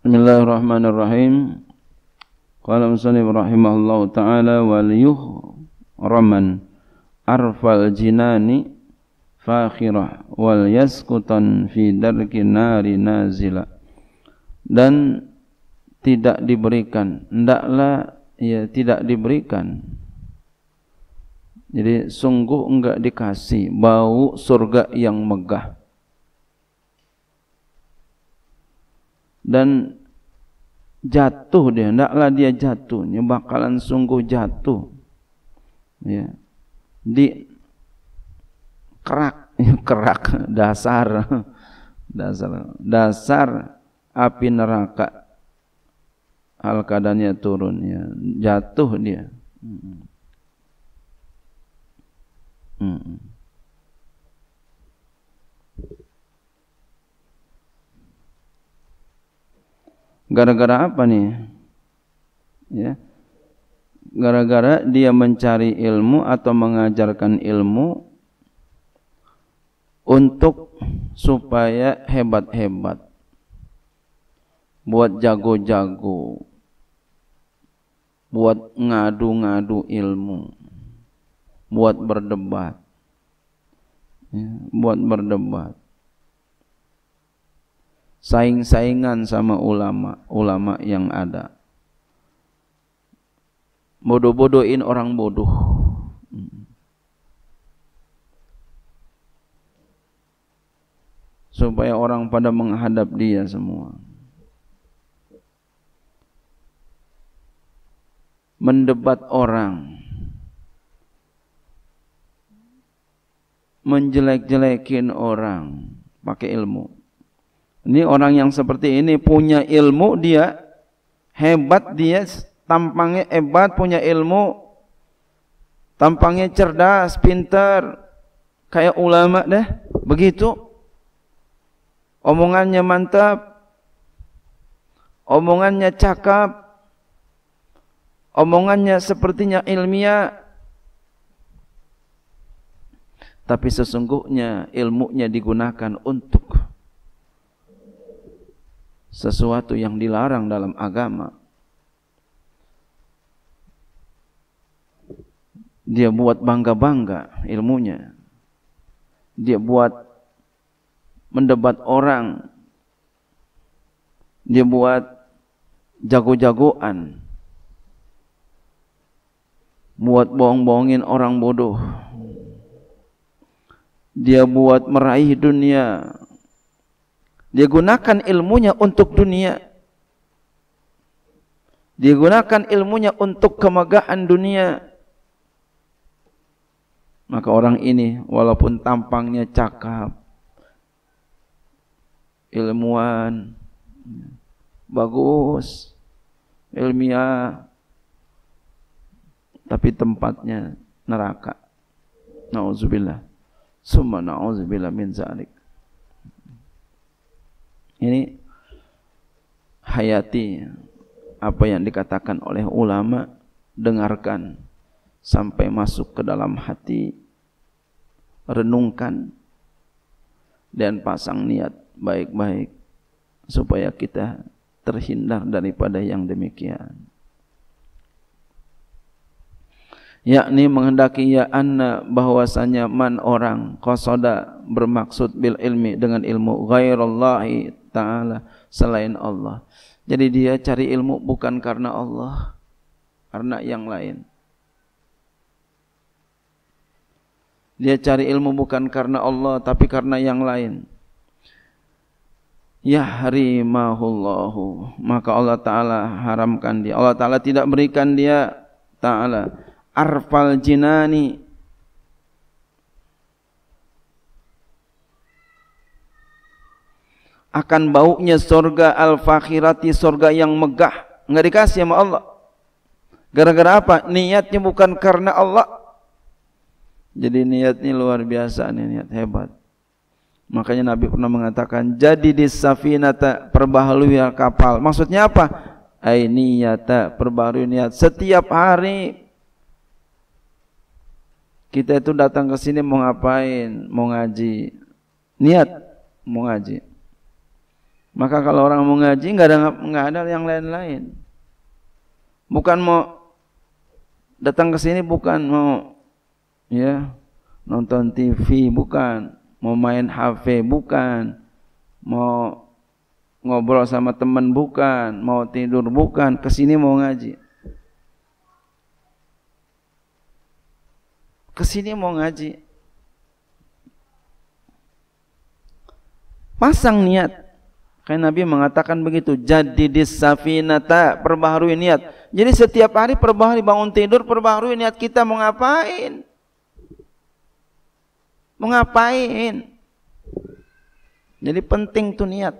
Bismillahirrahmanirrahim. Qala musannif rahimahullahu taala yuh raman arfal jinani fakhirah wal yaskutan fi darki nari nazila dan tidak diberikan Ndaklah ya tidak diberikan jadi sungguh enggak dikasih bau surga yang megah dan jatuh dia hendaklah dia jatuh dia bakalan sungguh jatuh ya di kerak ya, kerak dasar dasar dasar api neraka hal keadaannya turun ya jatuh dia hmm. Hmm. Gara-gara apa nih? Ya. Gara-gara dia mencari ilmu atau mengajarkan ilmu untuk supaya hebat-hebat buat jago-jago buat ngadu-ngadu ilmu buat berdebat ya, buat berdebat saing-saingan sama ulama ulama yang ada bodoh-bodohin orang bodoh supaya orang pada menghadap dia semua mendebat orang menjelek-jelekin orang pakai ilmu ini orang yang seperti ini punya ilmu dia, hebat dia, tampangnya hebat, punya ilmu, tampangnya cerdas, pintar, kayak ulama deh, begitu. Omongannya mantap, omongannya cakap, omongannya sepertinya ilmiah, tapi sesungguhnya ilmunya digunakan untuk sesuatu yang dilarang dalam agama. Dia buat bangga-bangga ilmunya. Dia buat mendebat orang. Dia buat jago-jagoan. Buat bohong-bohongin orang bodoh. Dia buat meraih dunia dia gunakan ilmunya untuk dunia. Dia gunakan ilmunya untuk kemegahan dunia. Maka orang ini walaupun tampangnya cakap, ilmuwan, bagus, ilmiah, tapi tempatnya neraka. Nauzubillah. Summa nauzubillah min zalik ini hayati apa yang dikatakan oleh ulama dengarkan sampai masuk ke dalam hati renungkan dan pasang niat baik-baik supaya kita terhindar daripada yang demikian yakni menghendaki ya anna bahwasanya man orang qasada bermaksud bil ilmi dengan ilmu ghairallahi taala selain Allah. Jadi dia cari ilmu bukan karena Allah, karena yang lain. Dia cari ilmu bukan karena Allah tapi karena yang lain. Yahrimahullahu maka Allah taala haramkan dia. Allah taala tidak berikan dia taala arfal jinani akan baunya sorga al-fakhirati sorga yang megah nggak dikasih sama Allah gara-gara apa niatnya bukan karena Allah jadi niatnya luar biasa nih niat hebat makanya Nabi pernah mengatakan jadi di safinata perbaharui kapal maksudnya apa ai niyata perbaharui niat setiap hari kita itu datang ke sini mau ngapain mau ngaji niat mau ngaji maka kalau orang mau ngaji nggak ada nggak ada yang lain-lain. Bukan mau datang ke sini bukan mau ya nonton TV bukan, mau main HP bukan, mau ngobrol sama teman bukan, mau tidur bukan, ke sini mau ngaji. Ke sini mau ngaji. Pasang niat karena Nabi mengatakan begitu, jadi di safinata, perbaharui niat. Jadi setiap hari perbaharui bangun tidur, perbaharui niat kita mau ngapain? Mau ngapain? Jadi penting tuh niat.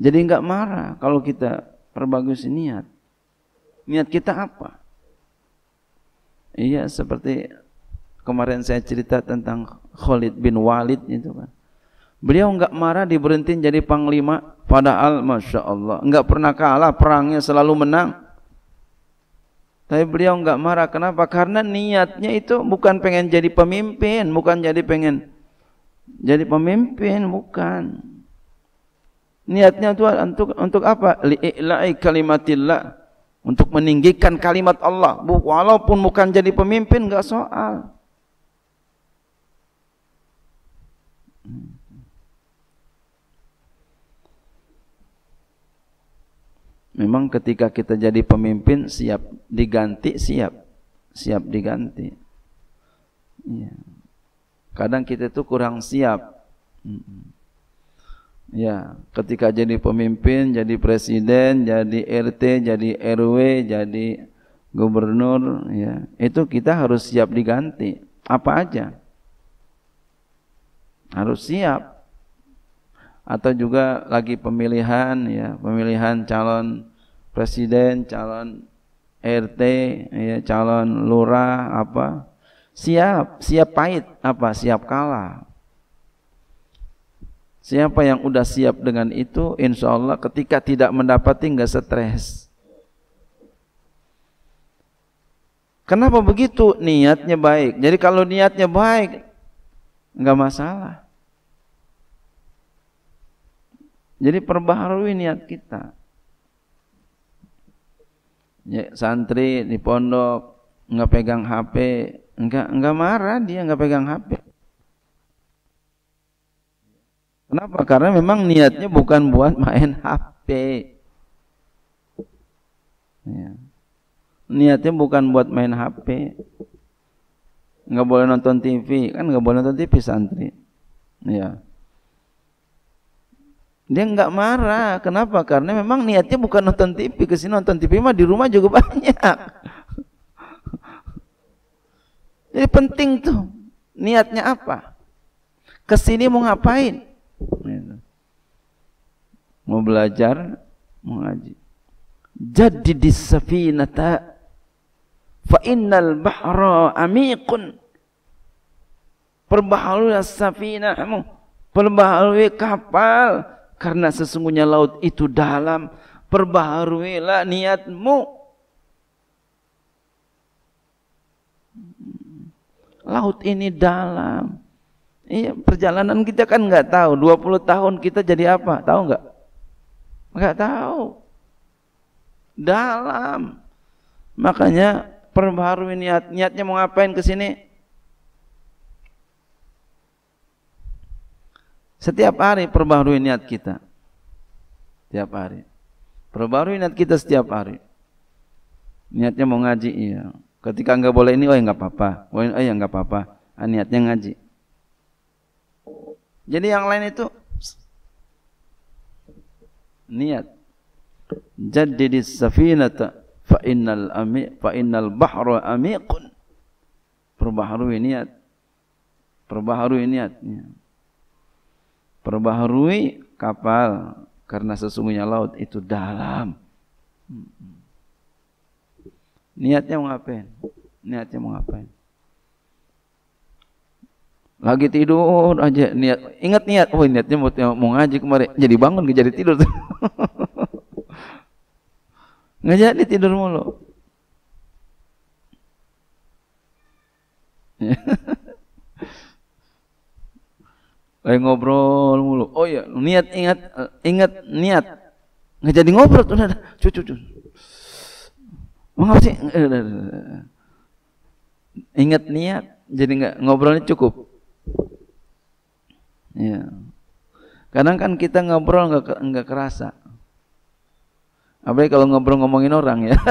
Jadi enggak marah kalau kita perbagus niat. Niat kita apa? Iya seperti Kemarin saya cerita tentang Khalid bin Walid itu kan. Beliau enggak marah diberhentiin jadi panglima pada al Masya Allah enggak pernah kalah perangnya selalu menang. Tapi beliau enggak marah kenapa? Karena niatnya itu bukan pengen jadi pemimpin, bukan jadi pengen jadi pemimpin, bukan. Niatnya itu untuk untuk apa? Li'ila'i kalimatillah. Untuk meninggikan kalimat Allah. Walaupun bukan jadi pemimpin enggak soal. Memang ketika kita jadi pemimpin siap diganti siap siap diganti. Ya. Kadang kita itu kurang siap. Ya, ketika jadi pemimpin, jadi presiden, jadi RT, jadi RW, jadi gubernur, ya itu kita harus siap diganti. Apa aja harus siap atau juga lagi pemilihan ya pemilihan calon presiden calon RT ya calon lurah apa siap siap pahit apa siap kalah siapa yang udah siap dengan itu insya Allah ketika tidak mendapati nggak stres kenapa begitu niatnya baik jadi kalau niatnya baik nggak masalah Jadi perbaharui niat kita. Ya, santri di pondok nggak pegang HP, nggak nggak marah dia nggak pegang HP. Kenapa? Karena memang niatnya bukan buat main HP. Ya. Niatnya bukan buat main HP. Nggak boleh nonton TV, kan nggak boleh nonton TV santri. Ya dia nggak marah. Kenapa? Karena memang niatnya bukan nonton TV. ke sini nonton TV mah di rumah juga banyak. Jadi penting tuh niatnya apa. Kesini mau ngapain? Gitu. Mau belajar, mau ngaji. Jadi di safinata fa innal bahra amikun perbaharui safinahmu perbaharui kapal karena sesungguhnya laut itu dalam perbaharuilah niatmu laut ini dalam iya perjalanan kita kan nggak tahu 20 tahun kita jadi apa tahu nggak nggak tahu dalam makanya perbaharui niat niatnya mau ngapain ke sini Setiap hari perbaharui niat kita. Setiap hari. Perbaharui niat kita setiap hari. Niatnya mau ngaji, iya. Ketika enggak boleh ini, oh ya enggak apa-apa. Oh ya enggak oh, ya apa-apa. Ah, niatnya ngaji. Jadi yang lain itu niat. jadi Jaddidis safinata fa innal ami fa innal bahru amiqun. Perbaharui niat. Perbaharui niatnya perbaharui kapal karena sesungguhnya laut itu dalam. Niatnya mau ngapain? Niatnya mau ngapain? Lagi tidur aja niat. Ingat niat. Oh niatnya mau, mau ngaji kemarin. Jadi bangun gak jadi tidur. nggak jadi tidur mulu. lagi ngobrol mulu. Oh iya, niat ingat ingat niat. Nggak jadi ngobrol udah cucu cucu. Mengapa sih? Eh, ingat niat, jadi nggak ngobrolnya cukup. Ya. Kadang kan kita ngobrol nggak nggak kerasa. Apalagi kalau ngobrol ngomongin orang ya.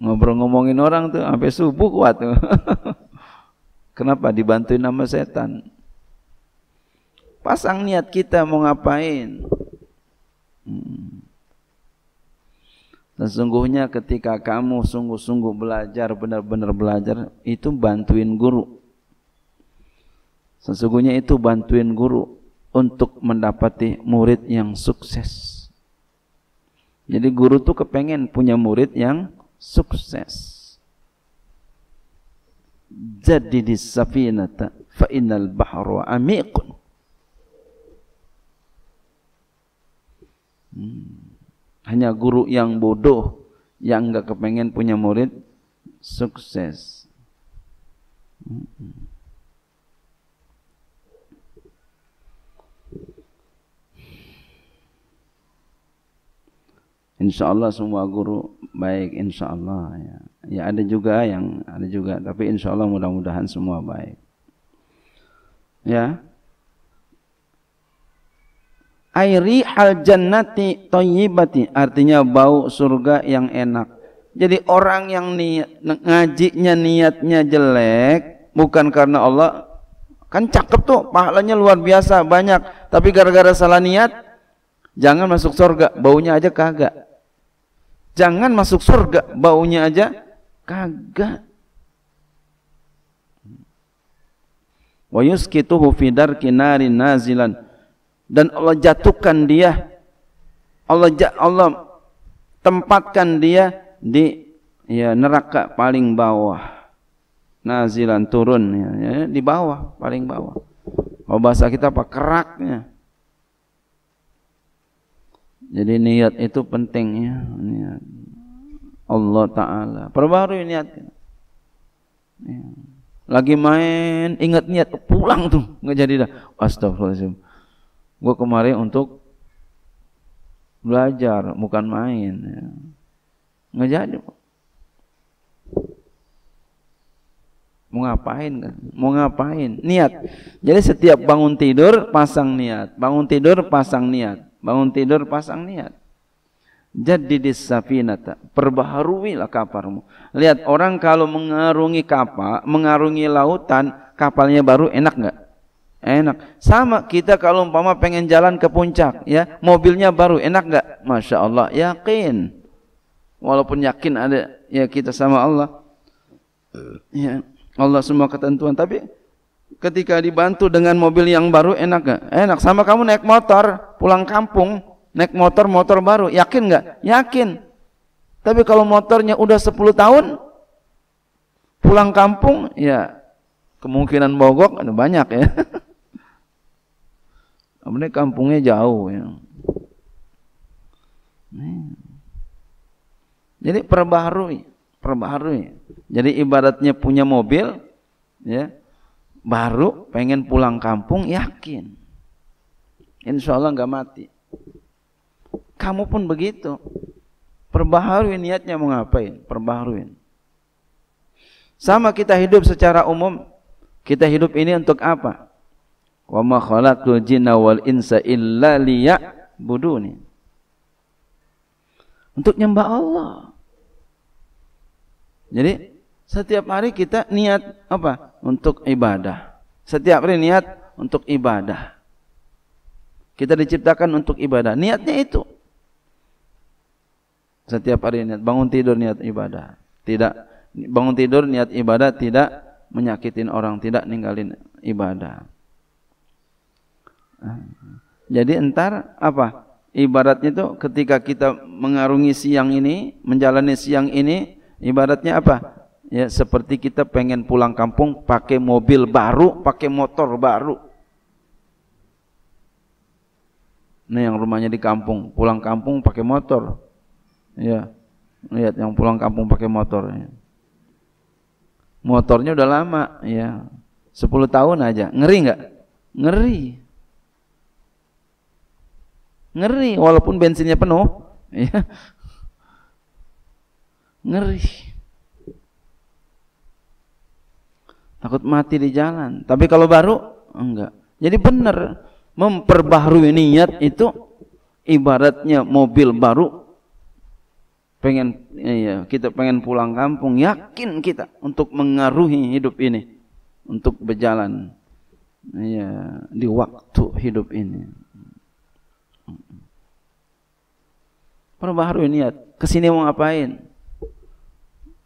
ngobrol ngomongin orang tuh sampai subuh kuat tuh. Kenapa dibantuin nama setan? Pasang niat kita mau ngapain? Hmm. Sesungguhnya ketika kamu sungguh-sungguh belajar, benar-benar belajar, itu bantuin guru. Sesungguhnya itu bantuin guru untuk mendapati murid yang sukses. Jadi guru tuh kepengen punya murid yang sukses jaddidis safinata fa innal bahru amikun hmm. hanya guru yang bodoh yang enggak kepengen punya murid sukses Insyaallah hmm. Insya Allah semua guru baik insya Allah ya ya ada juga yang ada juga tapi insya Allah mudah-mudahan semua baik ya airi hal jannati toyibati artinya bau surga yang enak jadi orang yang niat, ngajinya niatnya jelek bukan karena Allah kan cakep tuh pahalanya luar biasa banyak tapi gara-gara salah niat jangan masuk surga baunya aja kagak jangan masuk surga baunya aja Kagak. Wa yuskituhu fi darki narin nazilan. Dan Allah jatuhkan dia. Allah Allah tempatkan dia di ya neraka paling bawah. Nazilan turun ya, ya di bawah, paling bawah. Kalau bahasa kita apa? Keraknya. Jadi niat itu penting ya. Niat. Allah Ta'ala. Perbarui ya niat, ya. Lagi main, ingat niat, pulang tuh. Nggak jadi dah. Astagfirullahaladzim. Gue kemarin untuk belajar, bukan main. Ya. Nggak jadi. Mau ngapain kan? Mau ngapain? Niat. Jadi setiap bangun tidur, pasang niat. Bangun tidur, pasang niat. Bangun tidur, pasang niat. Jadi Jadidis perbaharui lah kapalmu. Lihat orang kalau mengarungi kapal, mengarungi lautan, kapalnya baru enak nggak? Enak. Sama kita kalau umpama pengen jalan ke puncak, ya mobilnya baru enak nggak? Masya Allah, yakin. Walaupun yakin ada ya kita sama Allah, ya Allah semua ketentuan. Tapi ketika dibantu dengan mobil yang baru enak nggak? Enak. Sama kamu naik motor pulang kampung, Naik motor, motor baru. Yakin nggak? Yakin. Tapi kalau motornya udah 10 tahun, pulang kampung, ya kemungkinan mogok ada banyak ya. ini kampungnya jauh ya. Jadi perbaharui, perbaharui. Jadi ibaratnya punya mobil, ya, baru pengen pulang kampung yakin, insya Allah nggak mati. Kamu pun begitu. Perbaharui niatnya mau ngapain? Perbaharui. Sama kita hidup secara umum, kita hidup ini untuk apa? Wa ma khalaqtul jinna wal insa illa liya'budun. Untuk nyembah Allah. Jadi setiap hari kita niat apa? Untuk ibadah. Setiap hari niat untuk ibadah. Kita diciptakan untuk ibadah. Niatnya itu. Setiap hari niat bangun tidur niat ibadah. Tidak bangun tidur niat ibadah tidak menyakitin orang, tidak ninggalin ibadah. Jadi entar apa? Ibaratnya itu ketika kita mengarungi siang ini, menjalani siang ini, ibaratnya apa? Ya seperti kita pengen pulang kampung pakai mobil baru, pakai motor baru. Nah yang rumahnya di kampung, pulang kampung pakai motor. Ya. Lihat yang pulang kampung pakai motor. Ya. Motornya udah lama, ya. 10 tahun aja. Ngeri nggak? Ngeri. Ngeri walaupun bensinnya penuh, ya. Ngeri. Takut mati di jalan. Tapi kalau baru enggak. Jadi benar memperbaharui niat itu ibaratnya mobil baru pengen iya, kita pengen pulang kampung yakin kita untuk mengaruhi hidup ini untuk berjalan iya, di waktu hidup ini perbaharui niat kesini mau ngapain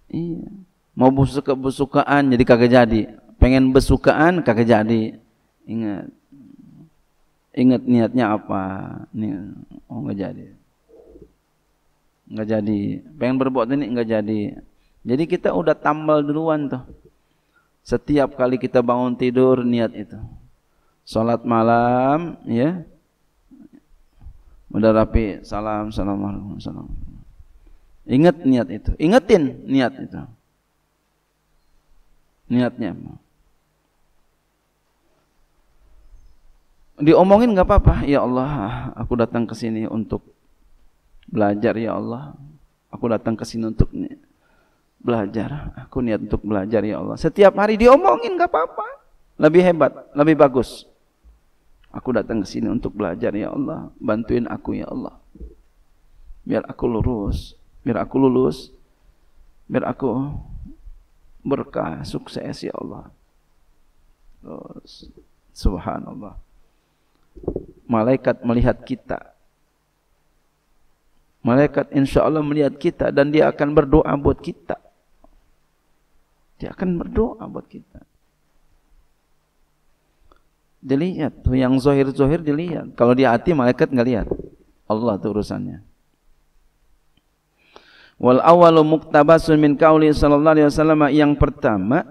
iya mau busuk busukaan jadi kagak jadi pengen besukaan kagak jadi ingat ingat niatnya apa nih oh nggak jadi nggak jadi pengen berbuat ini nggak jadi jadi kita udah tambal duluan tuh setiap kali kita bangun tidur niat itu sholat malam ya udah rapi salam salam salam ingat niat itu ingetin niat itu niatnya diomongin nggak apa-apa ya Allah aku datang ke sini untuk Belajar ya Allah. Aku datang ke sini untuk belajar. Aku niat untuk belajar ya Allah. Setiap hari diomongin gak apa-apa. Lebih hebat, lebih bagus. Aku datang ke sini untuk belajar ya Allah. Bantuin aku ya Allah. Biar aku lurus, biar aku lulus, biar aku berkah, sukses ya Allah. Terus, subhanallah. Malaikat melihat kita Malaikat insya Allah melihat kita dan dia akan berdoa buat kita. Dia akan berdoa buat kita. Dilihat tuh yang zohir-zohir dilihat. Kalau di hati malaikat nggak lihat. Allah tuh urusannya. Wal awalu muktabasun min kauli sallallahu alaihi wasallam yang pertama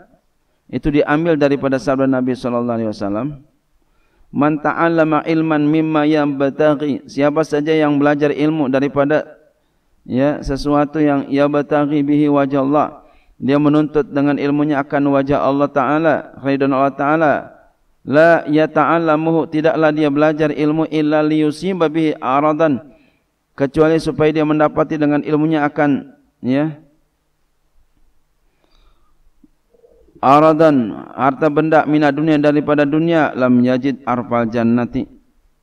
itu diambil daripada sabda Nabi sallallahu alaihi wasallam Man ta'allama ilman mimma yabtaghi. Siapa saja yang belajar ilmu daripada ya sesuatu yang yabtaghi bihi wajah Allah. Dia menuntut dengan ilmunya akan wajah Allah Ta'ala. Ridhan Allah Ta'ala. La ya ta'allamuhu. Tidaklah dia belajar ilmu illa liyusimba bihi aradan. Kecuali supaya dia mendapati dengan ilmunya akan ya aradan harta benda mina dunia daripada dunia lam yajid arfal jannati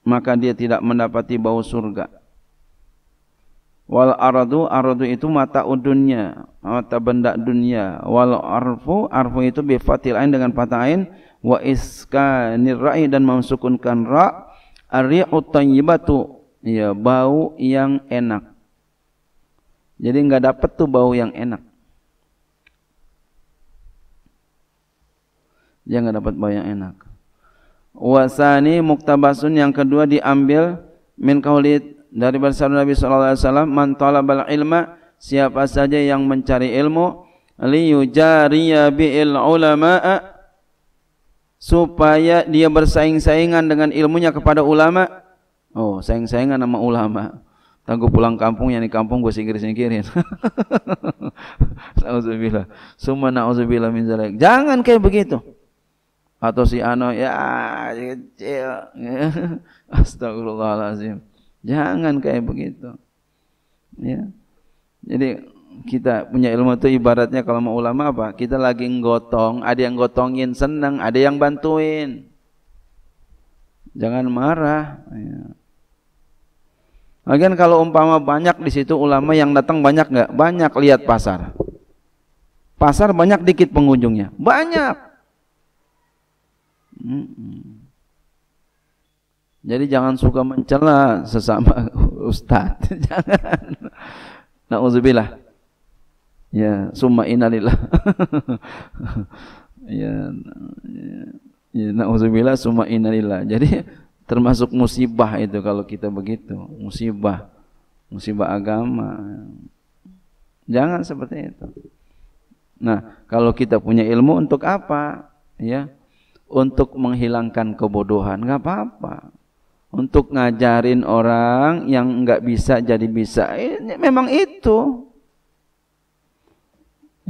maka dia tidak mendapati bau surga wal aradu aradu itu mata dunia mata benda dunia wal arfu arfu itu bi fatil ain dengan patah ain wa iskanir ra'i dan memasukkan ra ar-ri'u tayyibatu ya bau yang enak jadi enggak dapat tuh bau yang enak dia nggak dapat bau yang enak wasani muktabasun yang kedua diambil min kaulid dari bersabda Nabi sallallahu alaihi wasallam man talabal ilma siapa saja yang mencari ilmu liu liyujariya bil ulama supaya dia bersaing-saingan dengan ilmunya kepada ulama oh saing-saingan sama ulama tangguh pulang kampung yang di kampung gue singkir-singkirin. Nauzubillah. Summa nauzubillah min zalik. Jangan kayak begitu atau si Ano ya kecil astagfirullahalazim jangan kayak begitu ya jadi kita punya ilmu itu ibaratnya kalau mau ulama apa kita lagi nggotong ada yang gotongin senang ada yang bantuin jangan marah ya. Lagian kalau umpama banyak di situ ulama yang datang banyak nggak? Banyak lihat pasar. Pasar banyak dikit pengunjungnya. Banyak. Hmm. Jadi jangan suka mencela sesama ustaz. jangan. Nauzubillah. Ya, summa innalillah. ya, ya, ya nauzubillah summa innalillah. Jadi termasuk musibah itu kalau kita begitu, musibah. Musibah agama. Jangan seperti itu. Nah, kalau kita punya ilmu untuk apa? Ya, untuk menghilangkan kebodohan nggak apa-apa untuk ngajarin orang yang nggak bisa jadi bisa ini eh, ya memang itu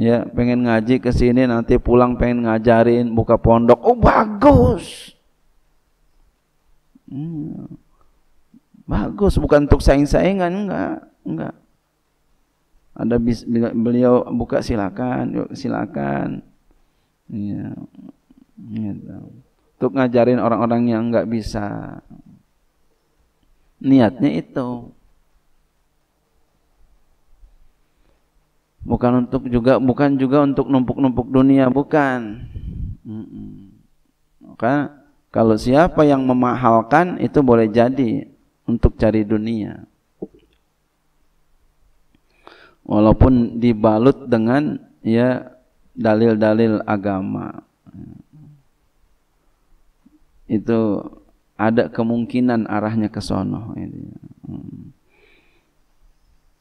ya pengen ngaji ke sini nanti pulang pengen ngajarin buka pondok oh bagus hmm. bagus bukan untuk saing-saingan enggak enggak ada bis, beliau buka silakan yuk silakan ya Gitu. Untuk ngajarin orang-orang yang nggak bisa. Niatnya iya. itu. Bukan untuk juga bukan juga untuk numpuk-numpuk dunia, bukan. Maka kalau siapa yang memahalkan itu boleh jadi untuk cari dunia. Walaupun dibalut dengan ya dalil-dalil agama itu ada kemungkinan arahnya ke sono. Gitu.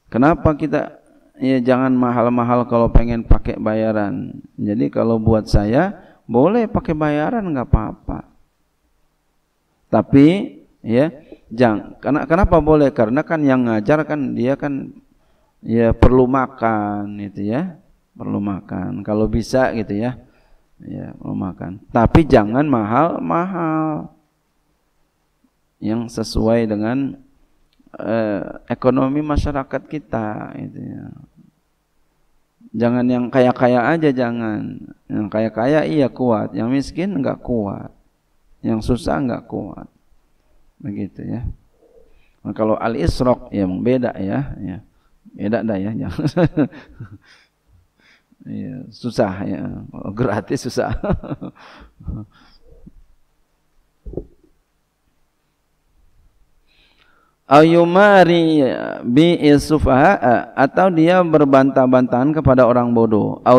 Kenapa kita ya jangan mahal-mahal kalau pengen pakai bayaran. Jadi kalau buat saya boleh pakai bayaran nggak apa-apa. Tapi ya jangan kenapa boleh? Karena kan yang ngajar kan dia kan ya perlu makan itu ya. Perlu makan. Kalau bisa gitu ya ya mau makan tapi jangan mahal mahal yang sesuai dengan eh, ekonomi masyarakat kita itu ya jangan yang kaya kaya aja jangan yang kaya kaya iya kuat yang miskin nggak kuat yang susah nggak kuat begitu ya nah, kalau al isrok ya beda ya ya beda dah ya jangan Iya, susah ya. Oh, gratis susah. Ayumari bi isufaha atau dia berbantah-bantahan kepada orang bodoh. Au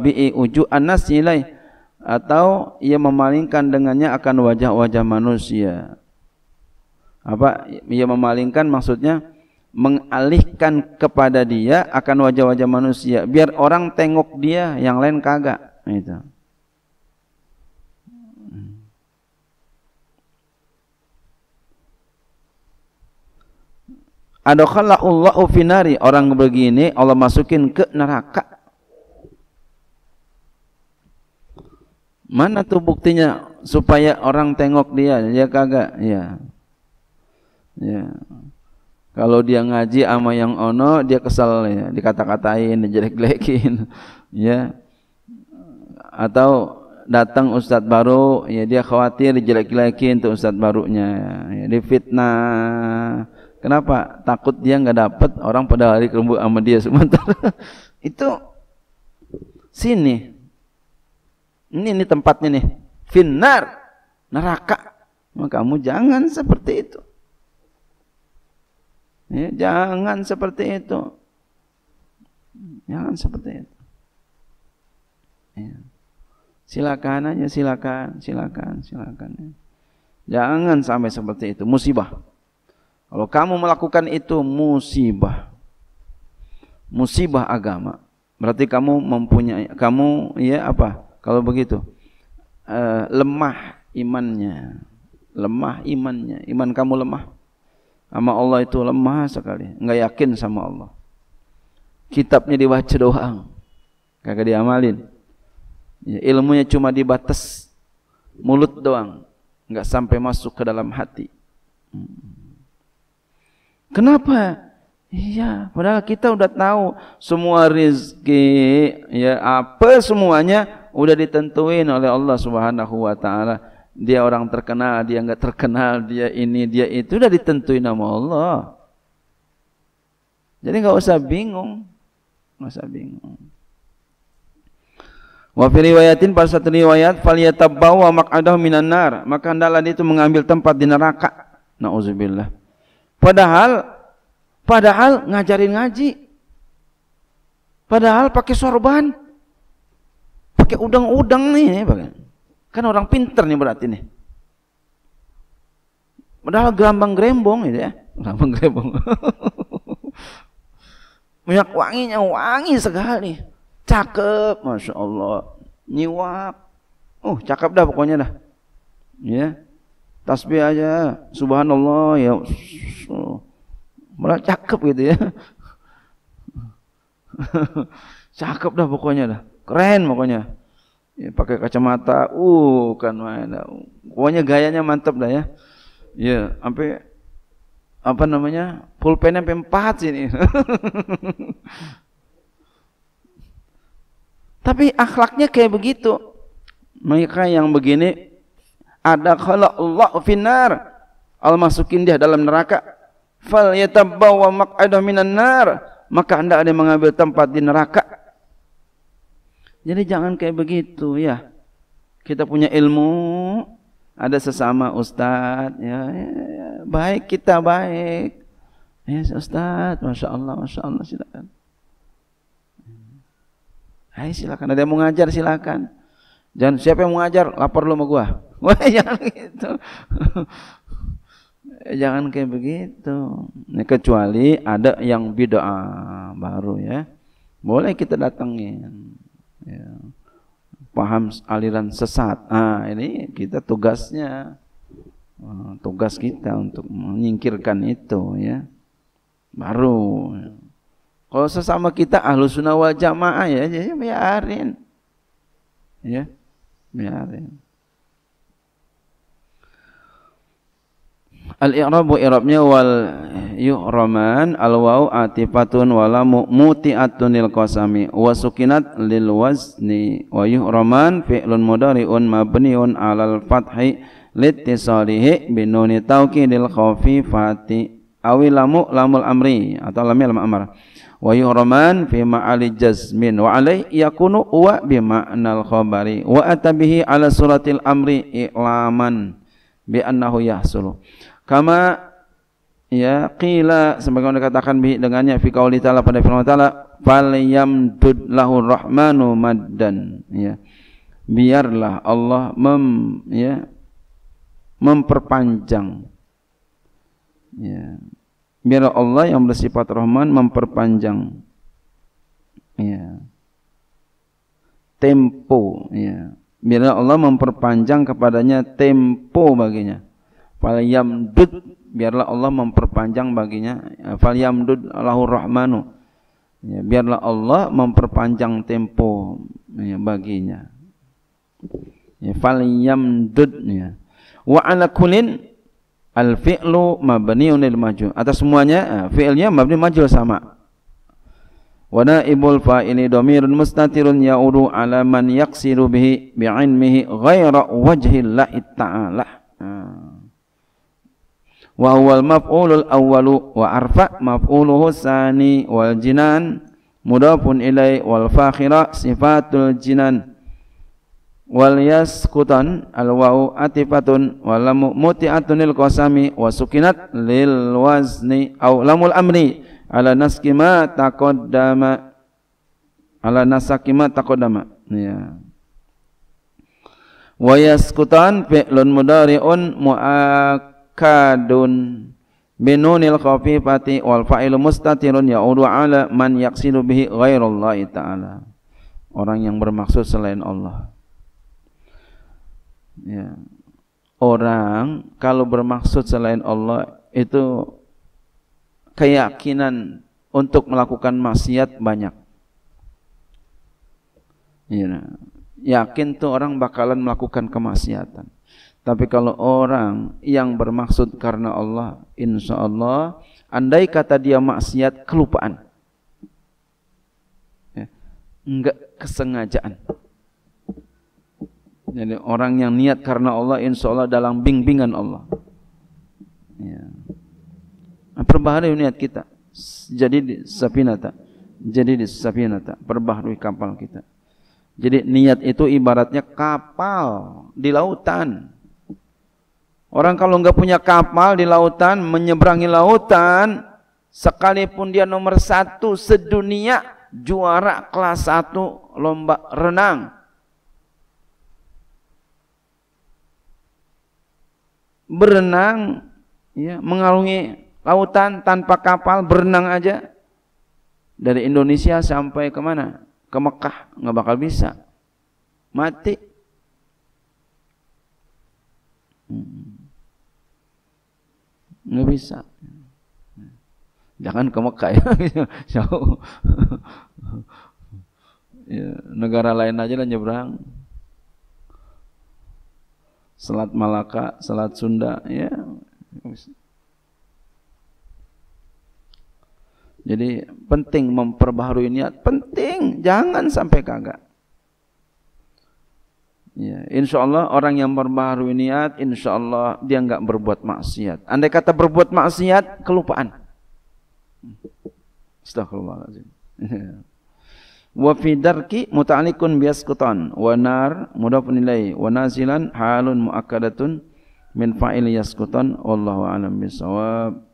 bi uju anas nilai atau ia memalingkan dengannya akan wajah-wajah manusia. Apa ia memalingkan maksudnya? mengalihkan kepada dia akan wajah-wajah manusia biar orang tengok dia yang lain kagak itu Allah finari orang begini Allah masukin ke neraka Mana tuh buktinya supaya orang tengok dia dia kagak ya ya kalau dia ngaji ama yang ono, dia kesal ya, dikata-katain, dijelek-jelekin ya. Atau datang ustaz baru, ya dia khawatir dijelek-jelekin tuh ustaz barunya, ya, difitnah. Kenapa? Takut dia nggak dapat orang pada hari kerumbu sama dia sebentar. Itu sini. Ini ini tempatnya nih. Finnar, neraka. kamu jangan seperti itu. Ya, jangan seperti itu. Jangan seperti itu. Ya. Silakan aja, silakan, silakan, silakan. Ya. Jangan sampai seperti itu, musibah. Kalau kamu melakukan itu musibah. Musibah agama. Berarti kamu mempunyai kamu ya apa? Kalau begitu uh, lemah imannya. Lemah imannya. Iman kamu lemah sama Allah itu lemah sekali, nggak yakin sama Allah. Kitabnya dibaca doang, kagak diamalin. Ya, ilmunya cuma dibatas mulut doang, nggak sampai masuk ke dalam hati. Kenapa? Iya, padahal kita udah tahu semua rizki, ya apa semuanya udah ditentuin oleh Allah Subhanahu wa taala dia orang terkenal, dia enggak terkenal, dia ini, dia itu sudah ditentuin nama Allah. Jadi enggak usah bingung. Enggak usah bingung. Wa fi riwayatin pada satu riwayat falyatabbawa maq'adahu minan nar, maka hendaklah dia itu mengambil tempat di neraka. Nauzubillah. Padahal padahal ngajarin ngaji. Padahal pakai sorban. Pakai udang-udang nih, pakai. Ya, Kan orang pinter nih berarti nih. Padahal gampang grembong itu ya. Gampang grembong. Minyak wanginya wangi sekali. Cakep, Masya Allah. Nyiwak. Oh, uh, cakep dah pokoknya dah. Ya. Tasbih aja. Subhanallah ya. Malah cakep gitu ya. cakep dah pokoknya dah. Keren pokoknya ya, pakai kacamata, uh kan main. Pokoknya gayanya mantap dah ya. Ya, sampai apa namanya? pulpen sampai empat sini. Tapi akhlaknya kayak begitu. Mereka yang begini ada kalau Allah finar. al masukin dia dalam neraka. Fal yatabawwa maq'adahu minan nar. Maka Anda ada mengambil tempat di neraka jadi jangan kayak begitu ya. Kita punya ilmu, ada sesama ustaz ya, ya, ya. baik kita baik. Ya ustaz, masyaallah, masyaallah silakan. Hai silakan, ada yang mau ngajar silakan. Jangan siapa yang mau ngajar, lapor lu sama gua. Wah jangan gitu. jangan kayak begitu. kecuali ada yang bid'ah baru ya. Boleh kita datengin ya, paham aliran sesat. Ah, ini kita tugasnya eh, tugas kita untuk menyingkirkan itu ya. Baru kalau sesama kita ahlu sunnah wal jamaah ya, ya, ya biarin. Ya. Biarin. Al-i'rabu i'rabnya wal yu'raman al waw atifatun wala muti'atun lil qasami wa sukinat lil wazni wa yu'raman fi'lun mudari'un mabniun 'alal fathi litisalihi binuni nuni taukidil khafifati fati lamu lamul amri atau lamil lam amara wa yuhraman fi ma'ali jazmin wa alaih yakunu wa bi ma'nal khabari wa atabihi ala suratil amri i'laman bi annahu yahsulu Kama ya qila sebagaimana dikatakan bi dengannya fi qauli taala pada firman taala fal yamdud lahur rahmanu maddan ya biarlah Allah mem ya memperpanjang ya biarlah Allah yang bersifat Rahman memperpanjang ya tempo ya biarlah Allah memperpanjang kepadanya tempo baginya falyamdud biarlah Allah memperpanjang baginya eh, falyamdud lahur rahmanu ya, biarlah Allah memperpanjang tempo ya, baginya ya, falyamdud ya wa ala kullin al fi'lu mabniun lil maju atas semuanya eh, fi'ilnya mabni maju sama wa naibul fa'ili dhamirun mustatirun ya'udu ala man yaqsiru bihi bi'ilmihi ghaira wajhi la ta'ala ah wa huwal maf'ulul awwalu wa arfa maf'uluhu sani wal jinan mudafun ilai wal fakhira sifatul jinan wal yaskutan al wau atifatun wal lamu muti'atunil qasami wa sukinat lil wazni aw lamul amri ala naski ma taqaddama ala nasaki ma taqaddama ya wa yaskutan fi'lun mudari'un mu'ak kadun binunil khafifati wal fa'ilu mustatirun ya'udu ala man yaksidu bihi ghairullah ta'ala orang yang bermaksud selain Allah ya. orang kalau bermaksud selain Allah itu keyakinan untuk melakukan maksiat banyak ya. yakin tuh orang bakalan melakukan kemaksiatan tapi kalau orang yang bermaksud karena Allah, insya Allah, andai kata dia maksiat, kelupaan. Ya. Enggak kesengajaan. Jadi orang yang niat karena Allah, insya Allah dalam bimbingan Allah. Ya. Nah, perbaharui niat kita. Jadi di sapinata. Jadi di sapinata. Perbaharui kapal kita. Jadi niat itu ibaratnya kapal di lautan. Orang kalau nggak punya kapal di lautan, menyeberangi lautan, sekalipun dia nomor satu sedunia, juara kelas satu lomba renang. Berenang, ya, mengalungi lautan tanpa kapal, berenang aja. Dari Indonesia sampai ke mana? Ke Mekah, nggak bakal bisa. Mati. Hmm nggak bisa jangan ke Mekah ya jauh ya, negara lain aja lah nyebrang Selat Malaka, Selat Sunda, ya. Jadi penting memperbaharui niat, penting, jangan sampai kagak. Ya, insya Allah orang yang memperbaharui niat, insya Allah dia nggak berbuat maksiat. Andai kata berbuat maksiat, kelupaan. Astagfirullahaladzim. Wa fi darki muta'alikun biaskutan wa nar mudaf nilai wa nazilan halun muakkadatun min fa'il yaskutan wallahu alam bisawab.